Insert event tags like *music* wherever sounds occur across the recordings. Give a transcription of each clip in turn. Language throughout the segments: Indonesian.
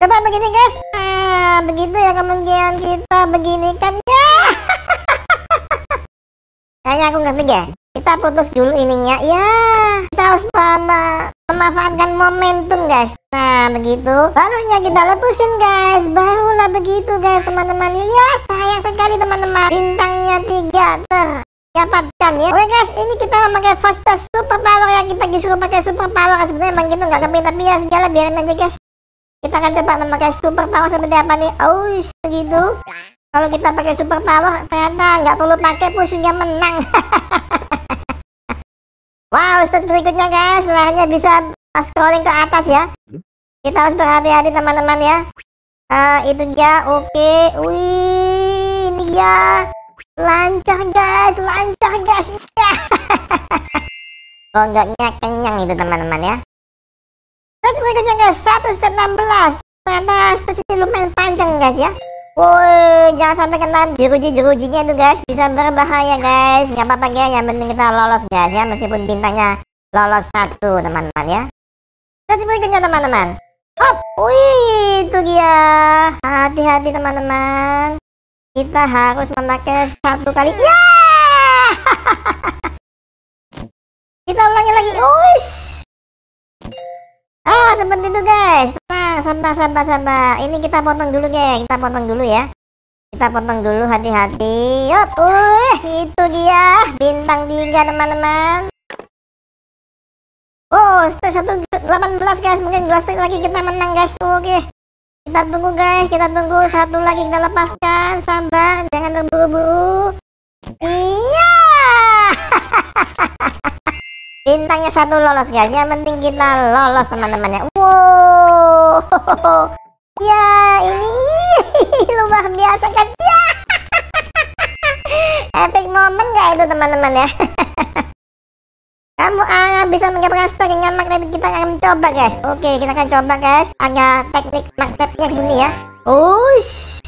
coba begini guys nah, begitu ya kemungkinan kita begini kan ya *laughs* kayaknya aku ngerti ya kita putus dulu ininya ya kita harus memanfaatkan momentum guys nah begitu barunya kita letusin guys barulah begitu guys teman-teman ya sayang sekali teman-teman bintangnya tiga ter dapatkan ya oke guys ini kita memakai fast super power ya kita disuruh pakai super power sebenarnya emang gitu nggak kepin tapi ya segala biarin aja guys kita akan coba memakai super power seperti apa nih oh segitu kalau kita pakai super power ternyata nggak perlu pakai musuhnya menang *laughs* wow stage berikutnya guys setelahnya bisa scrolling ke atas ya kita harus berhati-hati teman-teman ya uh, itu dia oke okay. wih ini dia lancar guys lancar guys *laughs* oh enggaknya kenyang itu teman-teman ya Terus berikutnya guys, 1 step 16. Ternyata stage ini lumayan panjang guys ya. Woi, jangan sampai kena jeruji-jerujinya itu guys, bisa berbahaya guys. Nggak apa-apa guys, yang penting kita lolos guys ya, meskipun bintangnya lolos satu teman-teman ya. Terus berikutnya teman-teman. Hop, wih, itu dia. Hati-hati teman-teman. Kita harus memakai satu kali. Ya! Yeah! *laughs* kita ulangi lagi. Uish! Oh seperti itu guys Nah sabar sabar sabar Ini kita potong dulu ya. Kita potong dulu ya Kita potong dulu hati-hati Yup uh, Itu dia Bintang 3 teman-teman Oh stek 1 18 guys Mungkin 2 stek lagi kita menang guys Oke okay. Kita tunggu guys Kita tunggu Satu lagi kita lepaskan Sabar Jangan terburu-buru Iya bintangnya satu lolos guys yang penting kita lolos teman-temannya wow *laughs* ya ini *laughs* luar biasa kan ya *laughs* epic moment gak itu teman-teman ya kamu uh, bisa menggambarkan story dengan magnet kita akan coba guys oke kita akan coba guys ada teknik magnetnya gini ya ush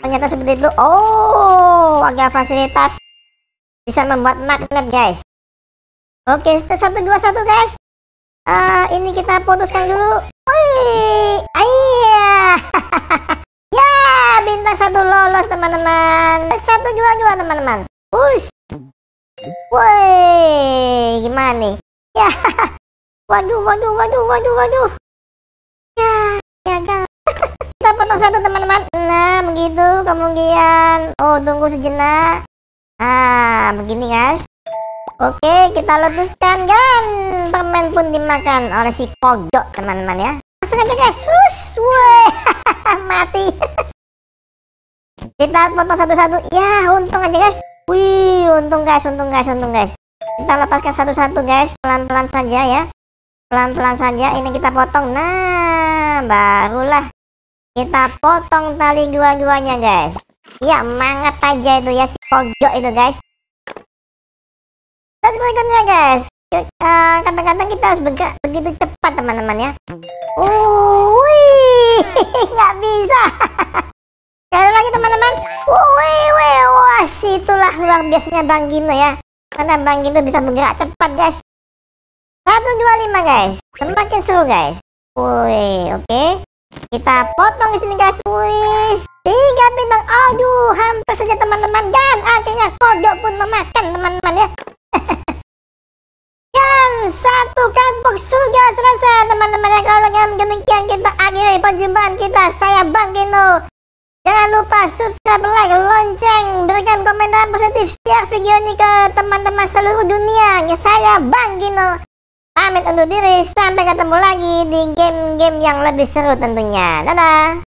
ternyata seperti itu oh agak fasilitas bisa membuat magnet guys Oke, satu dua satu guys. Uh, ini kita putuskan dulu. Wih, ah, iya. *laughs* ya, bintang satu lolos teman-teman. Satu dua dua teman-teman. Push. Woi, gimana nih? Ya, *laughs* waduh, waduh, waduh, waduh, waduh. Ya, gagal. *laughs* kita potong satu teman-teman. Nah, begitu. Kemudian, oh tunggu sejenak. Ah, begini guys. Oke, kita letuskan kan. Permen pun dimakan oleh si kodok, teman-teman ya. Langsung aja guys. Sus, weh. *laughs* Mati. kita potong satu-satu. Ya, untung aja guys. Wih, untung guys, untung guys, untung guys. Kita lepaskan satu-satu guys, pelan-pelan saja ya. Pelan-pelan saja. Ini kita potong. Nah, barulah kita potong tali dua-duanya guys. Ya, mangat aja itu ya si kodok itu guys. Terus berikutnya guys, eh, kadang-kadang uh, kita harus begitu cepat teman-teman ya. Oh, wih, *laughs* nggak bisa. *laughs* Sekali lagi teman-teman, oh, wih, wih, wah, situlah luar biasanya Bang Gino ya. Karena Bang Gino bisa bergerak cepat guys. lima, guys, semakin seru guys. Wih, oke. Okay. Kita potong di sini guys. Wih, tiga bintang. Aduh, hampir saja teman-teman dan akhirnya kodok pun memakan teman-teman ya satu kampung sudah selesai teman-teman ya kalau dengan demikian kita akhiri perjumpaan kita saya Bang Gino jangan lupa subscribe like lonceng berikan komentar positif share video ini ke teman-teman seluruh dunia ya saya Bang Gino pamit untuk diri sampai ketemu lagi di game-game yang lebih seru tentunya dadah